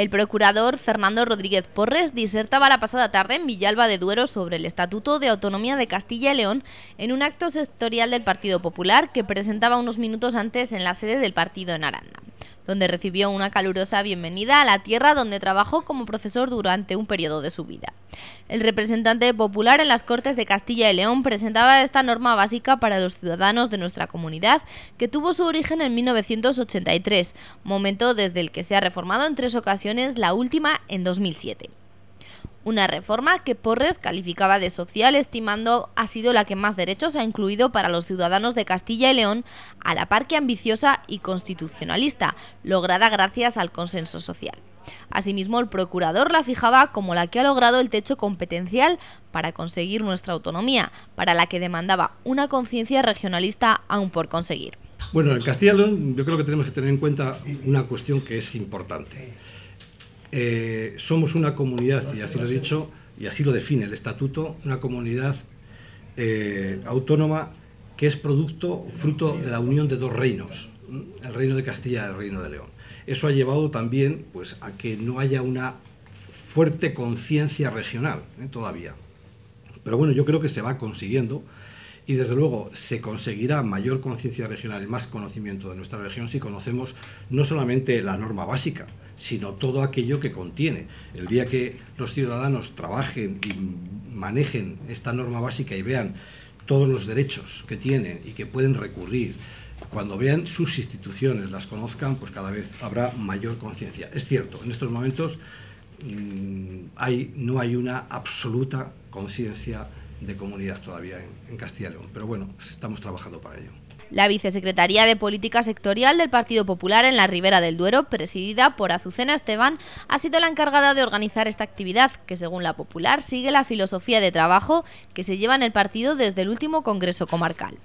El procurador Fernando Rodríguez Porres disertaba la pasada tarde en Villalba de Duero sobre el Estatuto de Autonomía de Castilla y León en un acto sectorial del Partido Popular que presentaba unos minutos antes en la sede del partido en Aranda donde recibió una calurosa bienvenida a la tierra donde trabajó como profesor durante un periodo de su vida. El representante popular en las Cortes de Castilla y León presentaba esta norma básica para los ciudadanos de nuestra comunidad, que tuvo su origen en 1983, momento desde el que se ha reformado en tres ocasiones, la última en 2007. Una reforma que Porres calificaba de social, estimando ha sido la que más derechos ha incluido para los ciudadanos de Castilla y León, a la par que ambiciosa y constitucionalista, lograda gracias al consenso social. Asimismo, el procurador la fijaba como la que ha logrado el techo competencial para conseguir nuestra autonomía, para la que demandaba una conciencia regionalista aún por conseguir. Bueno, en Castilla y León yo creo que tenemos que tener en cuenta una cuestión que es importante. Eh, somos una comunidad, y así lo he dicho, y así lo define el estatuto, una comunidad eh, autónoma que es producto, fruto de la unión de dos reinos, el reino de Castilla y el reino de León. Eso ha llevado también pues, a que no haya una fuerte conciencia regional ¿eh? todavía. Pero bueno, yo creo que se va consiguiendo y desde luego se conseguirá mayor conciencia regional y más conocimiento de nuestra región si conocemos no solamente la norma básica, sino todo aquello que contiene. El día que los ciudadanos trabajen y manejen esta norma básica y vean todos los derechos que tienen y que pueden recurrir, cuando vean sus instituciones, las conozcan, pues cada vez habrá mayor conciencia. Es cierto, en estos momentos mm, hay, no hay una absoluta conciencia de comunidad todavía en, en Castilla y León. Pero bueno, estamos trabajando para ello. La vicesecretaría de Política Sectorial del Partido Popular en la Ribera del Duero, presidida por Azucena Esteban, ha sido la encargada de organizar esta actividad, que según la Popular sigue la filosofía de trabajo que se lleva en el partido desde el último Congreso Comarcal.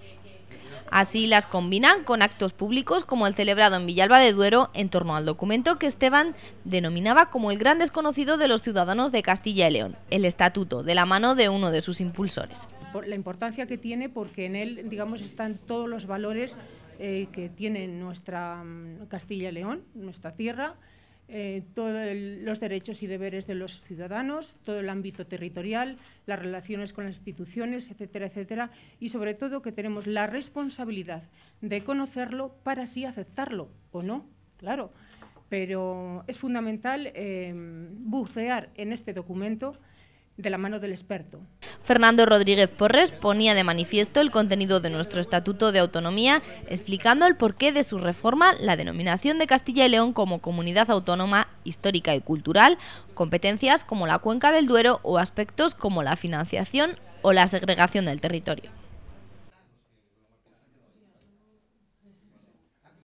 Así las combinan con actos públicos como el celebrado en Villalba de Duero en torno al documento que Esteban denominaba como el gran desconocido de los ciudadanos de Castilla y León, el Estatuto, de la mano de uno de sus impulsores. la importancia que tiene porque en él, digamos, están todos los valores eh, que tiene nuestra mm, Castilla y León, nuestra tierra, eh, todos los derechos y deberes de los ciudadanos, todo el ámbito territorial, las relaciones con las instituciones, etcétera, etcétera, y sobre todo que tenemos la responsabilidad de conocerlo para así aceptarlo o no, claro. Pero es fundamental eh, bucear en este documento de la mano del experto. Fernando Rodríguez Porres ponía de manifiesto el contenido de nuestro Estatuto de Autonomía, explicando el porqué de su reforma, la denominación de Castilla y León como comunidad autónoma histórica y cultural, competencias como la cuenca del Duero o aspectos como la financiación o la segregación del territorio.